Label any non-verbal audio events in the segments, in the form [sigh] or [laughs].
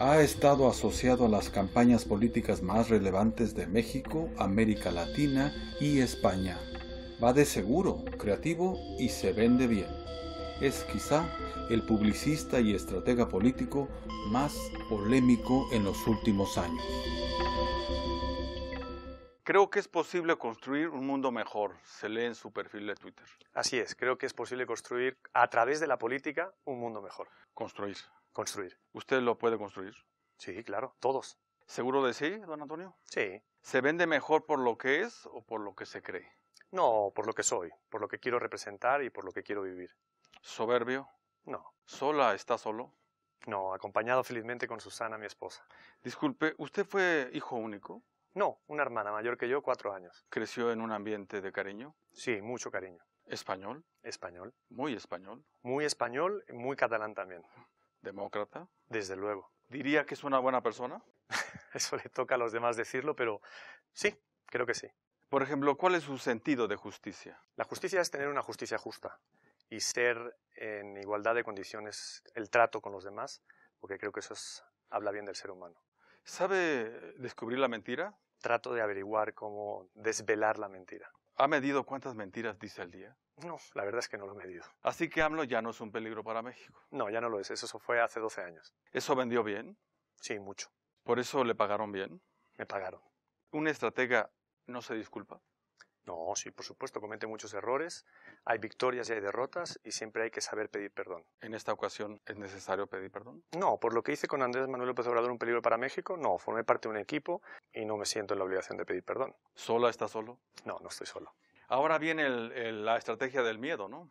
ha estado asociado a las campañas políticas más relevantes de México, América Latina y España. Va de seguro, creativo y se vende bien. Es quizá el publicista y estratega político más polémico en los últimos años. Creo que es posible construir un mundo mejor, se lee en su perfil de Twitter. Así es, creo que es posible construir a través de la política un mundo mejor. Construir. Construir. ¿Usted lo puede construir? Sí, claro, todos. ¿Seguro de sí, don Antonio? Sí. ¿Se vende mejor por lo que es o por lo que se cree? No, por lo que soy, por lo que quiero representar y por lo que quiero vivir. ¿Soberbio? No. ¿Sola está solo? No, acompañado felizmente con Susana, mi esposa. Disculpe, ¿usted fue hijo único? No, una hermana mayor que yo, cuatro años. ¿Creció en un ambiente de cariño? Sí, mucho cariño. ¿Español? Español. Muy español. Muy español, muy catalán también. ¿Demócrata? Desde luego. ¿Diría que es una buena persona? [laughs] Eso le toca a los demás decirlo, pero sí, creo que sí. Por ejemplo, ¿cuál es su sentido de justicia? La justicia es tener una justicia justa y ser en igualdad de condiciones el trato con los demás, porque creo que eso habla bien del ser humano. ¿Sabe descubrir la mentira? Trato de averiguar cómo desvelar la mentira. ¿Ha medido cuántas mentiras dice al día? No, la verdad es que no lo he medido. Así que AMLO ya no es un peligro para México. No, ya no lo es. Eso fue hace 12 años. ¿Eso vendió bien? Sí, mucho. ¿Por eso le pagaron bien? Me pagaron. ¿Una estratega no se disculpa? No, sí, por supuesto, comete muchos errores, hay victorias y hay derrotas y siempre hay que saber pedir perdón. ¿En esta ocasión es necesario pedir perdón? No, por lo que hice con Andrés Manuel López Obrador un peligro para México, no, formé parte de un equipo y no me siento en la obligación de pedir perdón. ¿Sola está solo? No, no estoy solo. Ahora viene la estrategia del miedo, ¿no?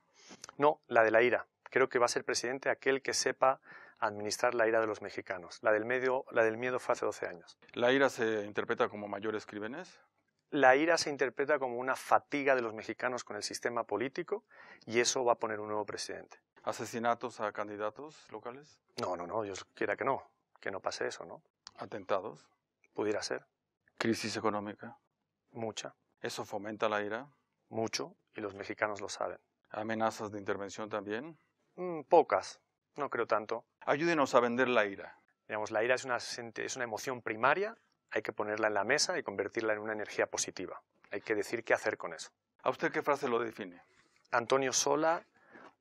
No, la de la ira. Creo que va a ser presidente aquel que sepa administrar la ira de los mexicanos. La del, medio, la del miedo fue hace 12 años. ¿La ira se interpreta como mayores crímenes? la ira se interpreta como una fatiga de los mexicanos con el sistema político y eso va a poner un nuevo presidente. ¿Asesinatos a candidatos locales? No, no, no, Dios quiera que no, que no pase eso, ¿no? ¿Atentados? Pudiera ser. ¿Crisis económica? Mucha. ¿Eso fomenta la ira? Mucho, y los mexicanos lo saben. ¿Amenazas de intervención también? Mm, pocas, no creo tanto. Ayúdenos a vender la ira. Digamos, la ira es una emoción primaria hay que ponerla en la mesa y convertirla en una energía positiva. Hay que decir qué hacer con eso. ¿A usted qué frase lo define? Antonio Sola,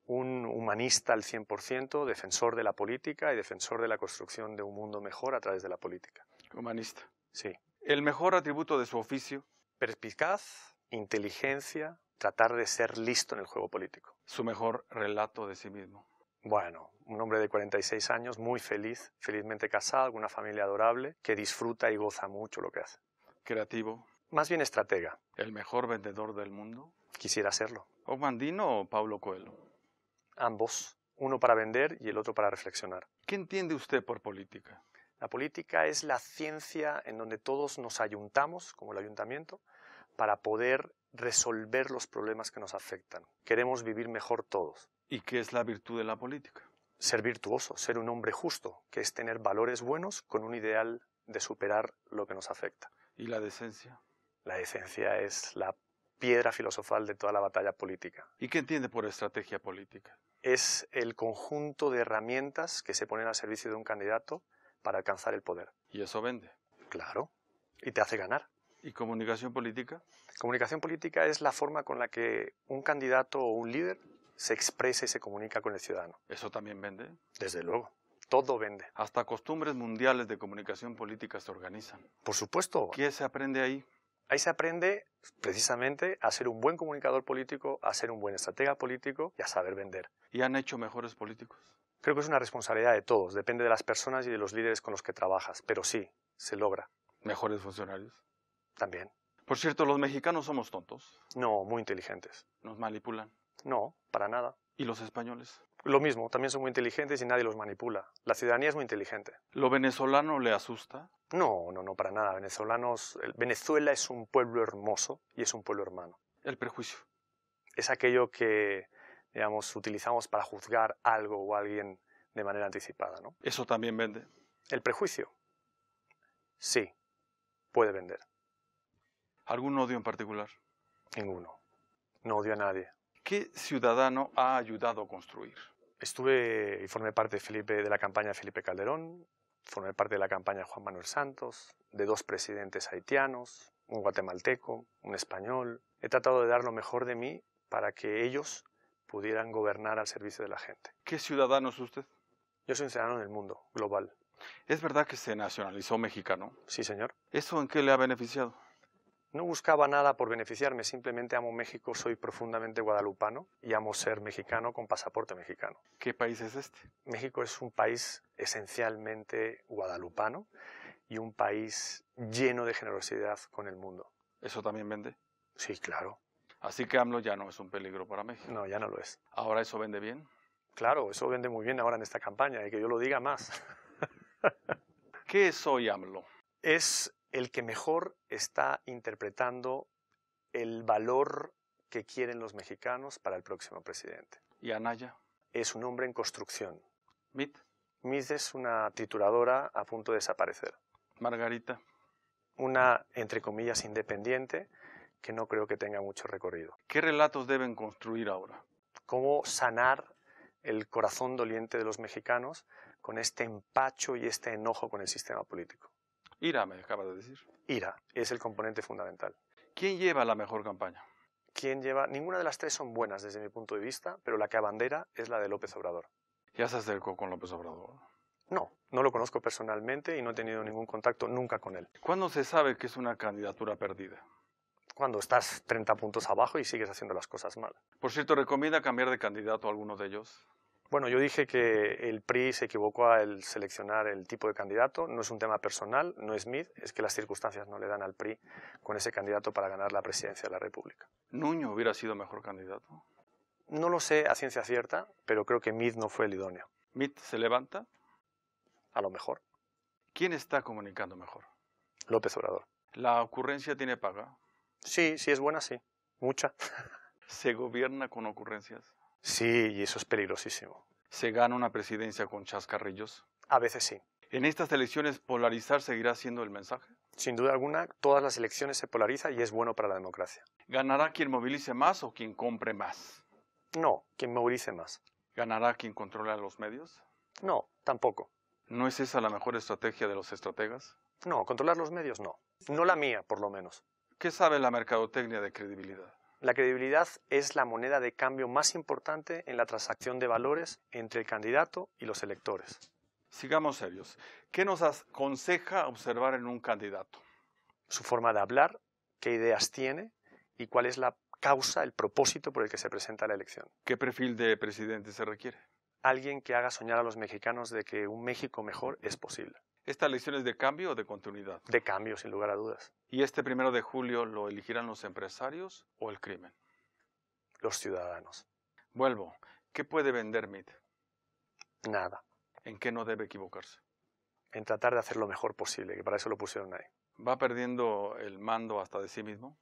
un humanista al 100%, defensor de la política y defensor de la construcción de un mundo mejor a través de la política. Humanista. Sí. ¿El mejor atributo de su oficio? Perspicaz, inteligencia, tratar de ser listo en el juego político. ¿Su mejor relato de sí mismo? Bueno, un hombre de 46 años, muy feliz, felizmente casado, con una familia adorable, que disfruta y goza mucho lo que hace. Creativo. Más bien estratega. ¿El mejor vendedor del mundo? Quisiera serlo. ¿O o Pablo Coelho? Ambos. Uno para vender y el otro para reflexionar. ¿Qué entiende usted por política? La política es la ciencia en donde todos nos ayuntamos, como el ayuntamiento, para poder resolver los problemas que nos afectan. Queremos vivir mejor todos. ¿Y qué es la virtud de la política? Ser virtuoso, ser un hombre justo, que es tener valores buenos con un ideal de superar lo que nos afecta. ¿Y la decencia? La decencia es la piedra filosofal de toda la batalla política. ¿Y qué entiende por estrategia política? Es el conjunto de herramientas que se ponen al servicio de un candidato para alcanzar el poder. ¿Y eso vende? Claro. Y te hace ganar. ¿Y comunicación política? Comunicación política es la forma con la que un candidato o un líder se expresa y se comunica con el ciudadano. ¿Eso también vende? Desde luego. Todo vende. Hasta costumbres mundiales de comunicación política se organizan. Por supuesto. ¿Qué se aprende ahí? Ahí se aprende precisamente a ser un buen comunicador político, a ser un buen estratega político y a saber vender. ¿Y han hecho mejores políticos? Creo que es una responsabilidad de todos, depende de las personas y de los líderes con los que trabajas, pero sí, se logra. ¿Mejores funcionarios? También. Por cierto, los mexicanos somos tontos. No, muy inteligentes. Nos manipulan. No, para nada. ¿Y los españoles? Lo mismo, también son muy inteligentes y nadie los manipula. La ciudadanía es muy inteligente. ¿Lo venezolano le asusta? No, no, no, para nada. Venezolanos, Venezuela es un pueblo hermoso y es un pueblo hermano. El prejuicio. Es aquello que, digamos, utilizamos para juzgar algo o alguien de manera anticipada, ¿no? Eso también vende. El prejuicio. Sí, puede vender. ¿Algún odio en particular? Ninguno. No odio a nadie. ¿qué ciudadano ha ayudado a construir? Estuve y formé parte de, la campaña de Felipe Calderón, formé parte de la campaña de Juan Manuel Santos, de dos presidentes haitianos, un guatemalteco, un español. He tratado de dar lo mejor de mí para que ellos pudieran gobernar al servicio de la gente. ¿Qué ciudadano es usted? Yo soy un ciudadano del mundo, global. ¿Es verdad que se nacionalizó mexicano? Sí, señor. ¿Eso en qué le ha beneficiado? No buscaba nada por beneficiarme, simplemente amo México, soy profundamente guadalupano y amo ser mexicano con pasaporte mexicano. ¿Qué país es este? México es un país esencialmente guadalupano y un país lleno de generosidad con el mundo. ¿Eso también vende? Sí, claro. Así que AMLO ya no es un peligro para México. No, ya no lo es. ¿Ahora eso vende bien? Claro, eso vende muy bien ahora en esta campaña y que yo lo diga más. ¿Qué soy AMLO? Es el que mejor está interpretando el valor que quieren los mexicanos para el próximo presidente. ¿Y Anaya? Es un hombre en construcción. ¿Mit? Mit es una tituladora a punto de desaparecer. Margarita. Una, entre comillas, independiente que no creo que tenga mucho recorrido. ¿Qué relatos deben construir ahora? ¿Cómo sanar el corazón doliente de los mexicanos con este empacho y este enojo con el sistema político? Ira, me acabas de decir. Ira es el componente fundamental. ¿Quién lleva la mejor campaña? ¿Quién lleva? Ninguna de las tres son buenas desde mi punto de vista, pero la que abandera es la de López Obrador. ¿Ya se acercó con López Obrador? No, no lo conozco personalmente y no he tenido ningún contacto nunca con él. ¿Cuándo se sabe que es una candidatura perdida? Cuando estás 30 puntos abajo y sigues haciendo las cosas mal. Por cierto, ¿recomienda cambiar de candidato a alguno de ellos? Bueno, yo dije que el PRI se equivocó al seleccionar el tipo de candidato. No es un tema personal, no es MID, es que las circunstancias no le dan al PRI con ese candidato para ganar la presidencia de la República. ¿Nuño hubiera sido mejor candidato? No lo sé a ciencia cierta, pero creo que MID no fue el idóneo. ¿MID se levanta? A lo mejor. ¿Quién está comunicando mejor? López Obrador. ¿La ocurrencia tiene paga? Sí, si es buena, sí. Mucha. [laughs] ¿Se gobierna con ocurrencias? Sí, y eso es peligrosísimo. ¿Se gana una presidencia con chascarrillos? A veces sí. ¿En estas elecciones polarizar seguirá siendo el mensaje? Sin duda alguna, todas las elecciones se polarizan y es bueno para la democracia. ¿Ganará quien movilice más o quien compre más? No, quien movilice más. ¿Ganará quien controla los medios? No, tampoco. ¿No es esa la mejor estrategia de los estrategas? No, controlar los medios no. No la mía, por lo menos. ¿Qué sabe la mercadotecnia de credibilidad? La credibilidad es la moneda de cambio más importante en la transacción de valores entre el candidato y los electores. Sigamos serios. ¿Qué nos aconseja observar en un candidato? Su forma de hablar, qué ideas tiene y cuál es la causa, el propósito por el que se presenta a la elección. ¿Qué perfil de presidente se requiere? Alguien que haga soñar a los mexicanos de que un México mejor es posible. ¿Esta elección es de cambio o de continuidad? De cambio, sin lugar a dudas. ¿Y este primero de julio lo elegirán los empresarios o el crimen? Los ciudadanos. Vuelvo. ¿Qué puede vender MIT? Nada. ¿En qué no debe equivocarse? En tratar de hacer lo mejor posible, que para eso lo pusieron ahí. ¿Va perdiendo el mando hasta de sí mismo?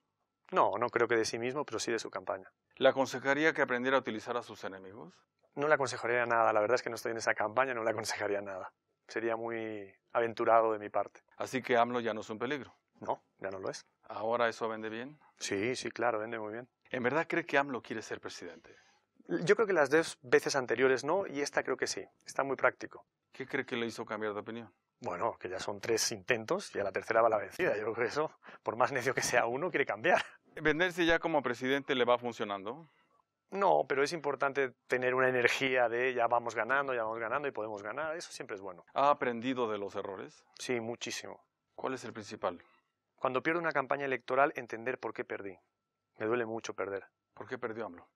No, no creo que de sí mismo, pero sí de su campaña. ¿Le aconsejaría que aprendiera a utilizar a sus enemigos? No le aconsejaría nada, la verdad es que no estoy en esa campaña, no le aconsejaría nada sería muy aventurado de mi parte. Así que AMLO ya no es un peligro. No, ya no lo es. ¿Ahora eso vende bien? Sí, sí, claro, vende muy bien. ¿En verdad cree que AMLO quiere ser presidente? Yo creo que las dos veces anteriores no, y esta creo que sí. Está muy práctico. ¿Qué cree que le hizo cambiar de opinión? Bueno, que ya son tres intentos y a la tercera va la vencida. Yo creo que eso, por más necio que sea uno, quiere cambiar. ¿Venderse ya como presidente le va funcionando? No, pero es importante tener una energía de ya vamos ganando, ya vamos ganando y podemos ganar. Eso siempre es bueno. ¿Ha aprendido de los errores? Sí, muchísimo. ¿Cuál es el principal? Cuando pierdo una campaña electoral, entender por qué perdí. Me duele mucho perder. ¿Por qué perdió AMLO?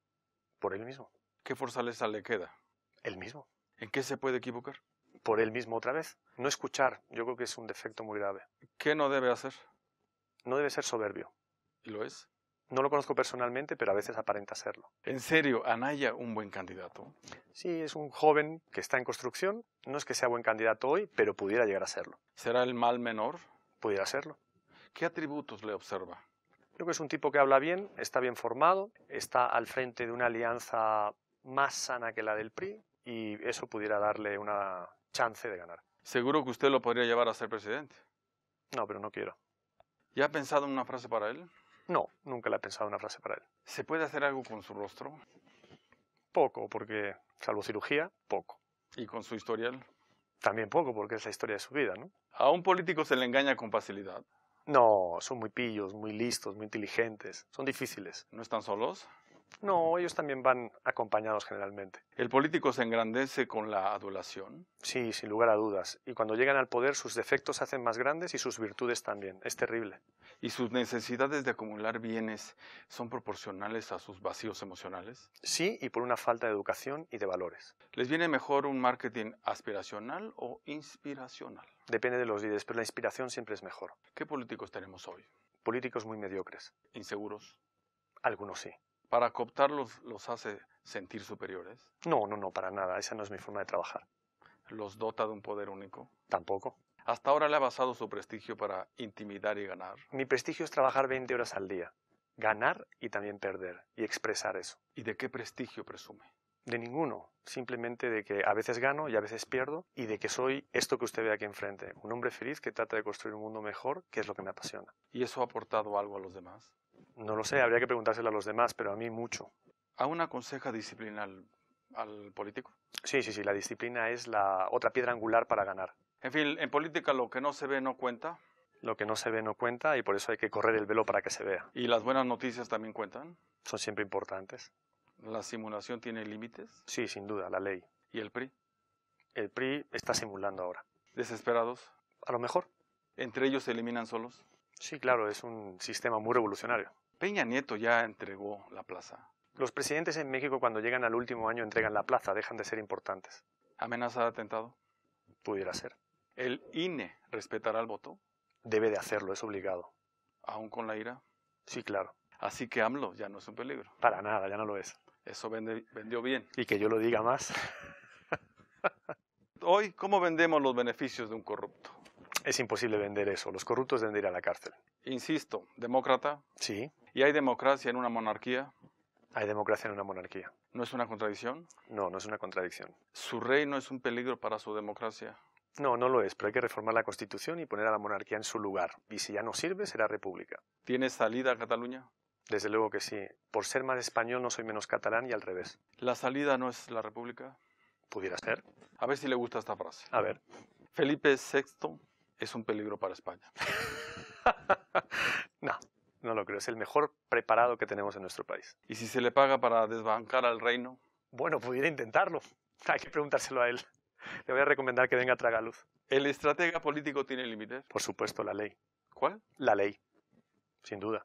Por él mismo. ¿Qué fortaleza le queda? El mismo. ¿En qué se puede equivocar? Por él mismo otra vez. No escuchar, yo creo que es un defecto muy grave. ¿Qué no debe hacer? No debe ser soberbio. ¿Y lo es? No lo conozco personalmente, pero a veces aparenta serlo. En serio, Anaya, un buen candidato. Sí, es un joven que está en construcción. No es que sea buen candidato hoy, pero pudiera llegar a serlo. ¿Será el mal menor? Pudiera serlo. ¿Qué atributos le observa? Creo que es un tipo que habla bien, está bien formado, está al frente de una alianza más sana que la del PRI y eso pudiera darle una chance de ganar. Seguro que usted lo podría llevar a ser presidente. No, pero no quiero. ¿Ya ha pensado en una frase para él? No, nunca le he pensado una frase para él. ¿Se puede hacer algo con su rostro? Poco, porque, salvo cirugía, poco. ¿Y con su historial? También poco, porque es la historia de su vida, ¿no? A un político se le engaña con facilidad. No, son muy pillos, muy listos, muy inteligentes. Son difíciles. ¿No están solos? No, ellos también van acompañados generalmente. ¿El político se engrandece con la adulación? Sí, sin lugar a dudas. Y cuando llegan al poder sus defectos se hacen más grandes y sus virtudes también. Es terrible. ¿Y sus necesidades de acumular bienes son proporcionales a sus vacíos emocionales? Sí, y por una falta de educación y de valores. ¿Les viene mejor un marketing aspiracional o inspiracional? Depende de los líderes, pero la inspiración siempre es mejor. ¿Qué políticos tenemos hoy? Políticos muy mediocres. ¿Inseguros? Algunos sí para cooptarlos los hace sentir superiores? No, no, no, para nada. Esa no es mi forma de trabajar. ¿Los dota de un poder único? Tampoco. Hasta ahora le ha basado su prestigio para intimidar y ganar. Mi prestigio es trabajar 20 horas al día, ganar y también perder, y expresar eso. ¿Y de qué prestigio presume? De ninguno, simplemente de que a veces gano y a veces pierdo y de que soy esto que usted ve aquí enfrente, un hombre feliz que trata de construir un mundo mejor, que es lo que me apasiona. ¿Y eso ha aportado algo a los demás? No lo sé, habría que preguntárselo a los demás, pero a mí mucho. ¿Aún aconseja disciplina al, al político? Sí, sí, sí, la disciplina es la otra piedra angular para ganar. En fin, en política lo que no se ve no cuenta. Lo que no se ve no cuenta y por eso hay que correr el velo para que se vea. ¿Y las buenas noticias también cuentan? Son siempre importantes. ¿La simulación tiene límites? Sí, sin duda, la ley. ¿Y el PRI? El PRI está simulando ahora. ¿Desesperados? A lo mejor. ¿Entre ellos se eliminan solos? Sí, claro, es un sistema muy revolucionario. Peña Nieto ya entregó la plaza. Los presidentes en México cuando llegan al último año entregan la plaza, dejan de ser importantes. ¿Amenaza de atentado? Pudiera ser. ¿El INE respetará el voto? Debe de hacerlo, es obligado. ¿Aún con la ira? Sí, claro. Así que AMLO ya no es un peligro. Para nada, ya no lo es. Eso vendió bien. Y que yo lo diga más. [laughs] Hoy, ¿cómo vendemos los beneficios de un corrupto? Es imposible vender eso. Los corruptos deben ir a la cárcel. Insisto, ¿demócrata? Sí. ¿Y hay democracia en una monarquía? Hay democracia en una monarquía. ¿No es una contradicción? No, no es una contradicción. ¿Su rey no es un peligro para su democracia? No, no lo es, pero hay que reformar la Constitución y poner a la monarquía en su lugar. Y si ya no sirve, será república. ¿Tiene salida a Cataluña? Desde luego que sí. Por ser más español no soy menos catalán y al revés. ¿La salida no es la república? Pudiera ser. A ver si le gusta esta frase. A ver. Felipe VI es un peligro para España. [laughs] creo, es el mejor preparado que tenemos en nuestro país. ¿Y si se le paga para desbancar al reino? Bueno, pudiera intentarlo. [laughs] Hay que preguntárselo a él. Le voy a recomendar que venga a Tragaluz. ¿El estratega político tiene límites? Por supuesto, la ley. ¿Cuál? La ley, sin duda.